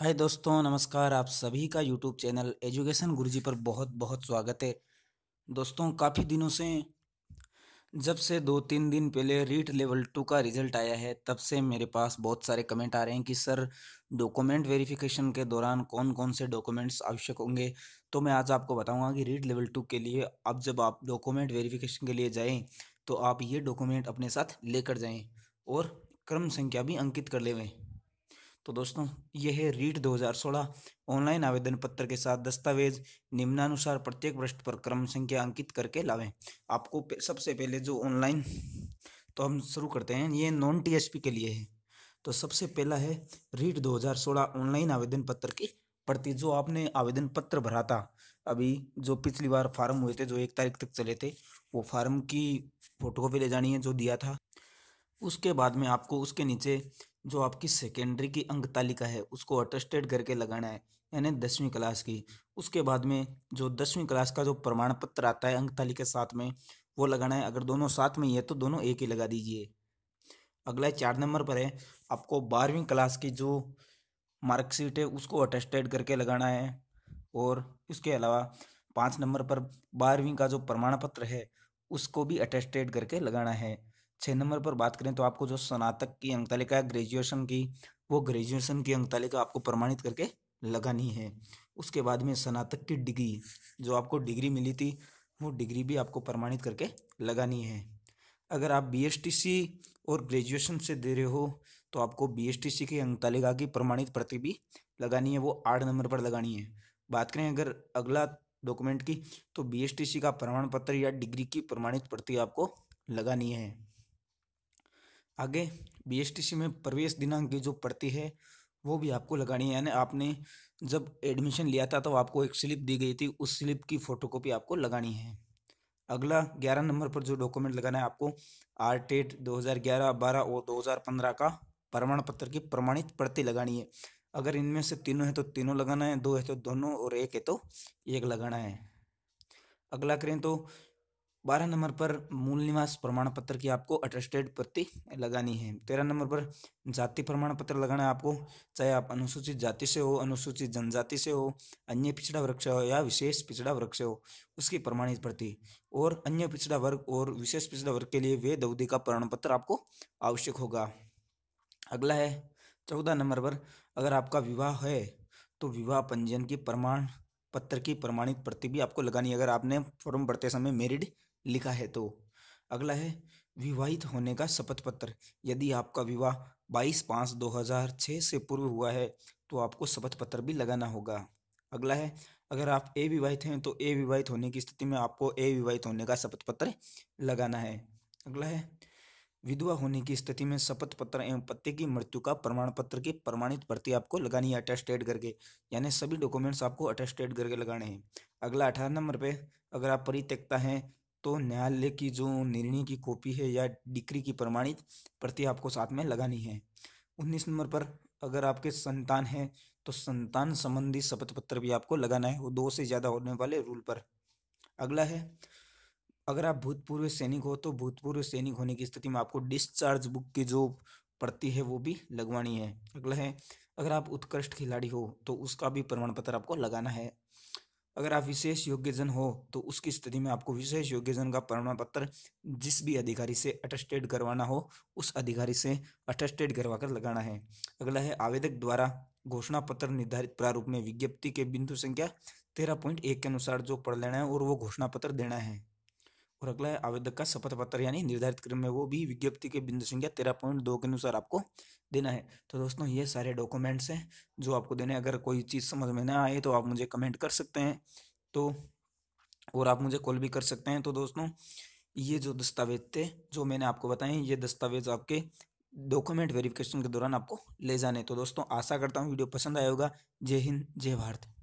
हाय दोस्तों नमस्कार आप सभी का यूट्यूब चैनल एजुकेशन गुरुजी पर बहुत बहुत स्वागत है दोस्तों काफ़ी दिनों से जब से दो तीन दिन पहले रीट लेवल टू का रिजल्ट आया है तब से मेरे पास बहुत सारे कमेंट आ रहे हैं कि सर डॉक्यूमेंट वेरिफिकेशन के दौरान कौन कौन से डॉक्यूमेंट्स आवश्यक होंगे तो मैं आज आपको बताऊंगा कि रीट लेवल टू के लिए अब जब आप डॉक्यूमेंट वेरिफिकेशन के लिए जाएँ तो आप ये डॉक्यूमेंट अपने साथ लेकर जाएँ और क्रम संख्या भी अंकित कर लेवें तो दोस्तों यह है रीट 2016 ऑनलाइन आवेदन पत्र के साथ दस्तावेज निम्नानुसार प्रत्येक पृष्ठ पर क्रम संख्या अंकित करके लावें आपको सबसे पहले जो ऑनलाइन तो हम शुरू करते हैं ये नॉन टीएसपी के लिए है तो सबसे पहला है रीट 2016 ऑनलाइन आवेदन पत्र की प्रति जो आपने आवेदन पत्र भरा था अभी जो पिछली बार फार्म हुए थे जो एक तारीख तक चले थे वो फार्म की फोटोकॉपी ले जानी है जो दिया था उसके बाद में आपको उसके नीचे जो आपकी सेकेंडरी की अंक तालिका है उसको अटेस्टेड करके लगाना है यानी दसवीं क्लास की उसके बाद में जो दसवीं क्लास का जो प्रमाण पत्र आता है अंक तालिका साथ में वो लगाना है अगर दोनों साथ में ही है तो दोनों एक ही लगा दीजिए अगला चार नंबर पर है आपको बारहवीं क्लास की जो मार्कशीट है उसको अटेस्टेड करके लगाना है और इसके अलावा पाँच नंबर पर बारहवीं का जो प्रमाण पत्र है उसको भी अटेस्टेड करके लगाना है छः नंबर पर बात करें तो आपको जो स्नातक की अंक तालिका है ग्रेजुएशन की वो ग्रेजुएशन की अंक तालिका आपको प्रमाणित करके लगानी है उसके बाद में स्नातक की डिग्री जो आपको डिग्री मिली थी वो डिग्री भी आपको प्रमाणित करके लगानी है अगर आप बी और ग्रेजुएशन से दे रहे हो तो आपको सी की अंक तालिका की प्रमाणित प्रति भी लगानी है वो आठ नंबर पर लगानी है बात करें अगर अगला डॉक्यूमेंट की तो सी का प्रमाण पत्र या डिग्री की प्रमाणित प्रति आपको लगानी है आगे बी में प्रवेश दिनांक की जो पड़ती है वो भी आपको लगानी है यानी आपने जब एडमिशन लिया था तो आपको एक स्लिप दी गई थी उस स्लिप की फोटोकॉपी आपको लगानी है अगला ग्यारह नंबर पर जो डॉक्यूमेंट लगाना है आपको आर टेट e दो हज़ार ग्यारह बारह और दो हज़ार पंद्रह का प्रमाण पत्र की प्रमाणित प्रति लगानी है अगर इनमें से तीनों है तो तीनों लगाना है दो है तो दोनों और एक है तो एक लगाना है अगला करें तो बारह नंबर पर मूल निवास प्रमाण पत्र की आपको अटेस्टेड प्रति लगानी है तेरह नंबर पर जाति प्रमाण पत्र लगाना है आपको चाहे आप अनुसूचित जाति से हो अनुसूचित जनजाति से हो अन्य पिछड़ा वर्ग से हो या विशेष पिछड़ा वर्ग से हो उसकी प्रमाणित प्रति और अन्य पिछड़ा वर्ग और विशेष पिछड़ा वर्ग के लिए वे अवधि का प्रमाण पत्र आपको आवश्यक होगा अगला है चौदह नंबर पर अगर आपका विवाह है तो विवाह पंजीयन की प्रमाण पत्र की प्रमाणित प्रति भी आपको लगानी है अगर आपने फॉर्म भरते समय मेरिड लिखा है तो अगला है विवाहित होने का शपथ पत्र यदि आपका विवाह 22 पाँच 2006 से पूर्व हुआ है तो आपको शपथ पत्र भी लगाना होगा अगला है अगर आप ए विवाहित हैं तो ए विवाहित होने की स्थिति में आपको ए विवाहित होने का शपथ पत्र लगाना है अगला है विधवा होने की स्थिति में शपथ पत्र एवं पति की मृत्यु का प्रमाण पत्र की प्रमाणित प्रति आपको लगानी है अटेस्टेड करके यानी सभी डॉक्यूमेंट्स आपको अटेस्टेड करके लगाने हैं अगला अठारह नंबर पे अगर आप परित्यक्ता हैं तो न्यायालय की जो निर्णय की कॉपी है या डिक्री की प्रमाणित प्रति आपको साथ में लगानी है उन्नीस नंबर पर अगर आपके संतान है तो संतान संबंधी शपथ पत्र भी आपको लगाना है वो दो से ज़्यादा होने वाले रूल पर अगला है अगर आप भूतपूर्व सैनिक हो तो भूतपूर्व सैनिक होने की स्थिति में आपको डिस्चार्ज बुक की जो प्रति है वो भी लगवानी है अगला है अगर आप उत्कृष्ट खिलाड़ी हो तो उसका भी प्रमाण पत्र आपको लगाना है अगर आप विशेष योग्यजन हो तो उसकी स्थिति में आपको विशेष योग्यजन का प्रमाण पत्र जिस भी अधिकारी से अटेस्टेड करवाना हो उस अधिकारी से अटेस्टेड करवा कर लगाना है अगला है आवेदक द्वारा घोषणा पत्र निर्धारित प्रारूप में विज्ञप्ति के बिंदु संख्या तेरह पॉइंट एक के अनुसार जो पढ़ लेना है और वो घोषणा पत्र देना है और अगला है आवेदक का शपथ पत्र यानी निर्धारित क्रम में वो भी विज्ञप्ति के बिंदु संख्या तेरह पॉइंट दो के अनुसार आपको देना है तो दोस्तों ये सारे डॉक्यूमेंट्स हैं जो आपको देने अगर कोई चीज़ समझ में ना आए तो आप मुझे कमेंट कर सकते हैं तो और आप मुझे कॉल भी कर सकते हैं तो दोस्तों ये जो दस्तावेज थे जो मैंने आपको बताए ये दस्तावेज आपके डॉक्यूमेंट वेरिफिकेशन के दौरान आपको ले जाने तो दोस्तों आशा करता हूँ वीडियो पसंद आए होगा जय हिंद जय भारत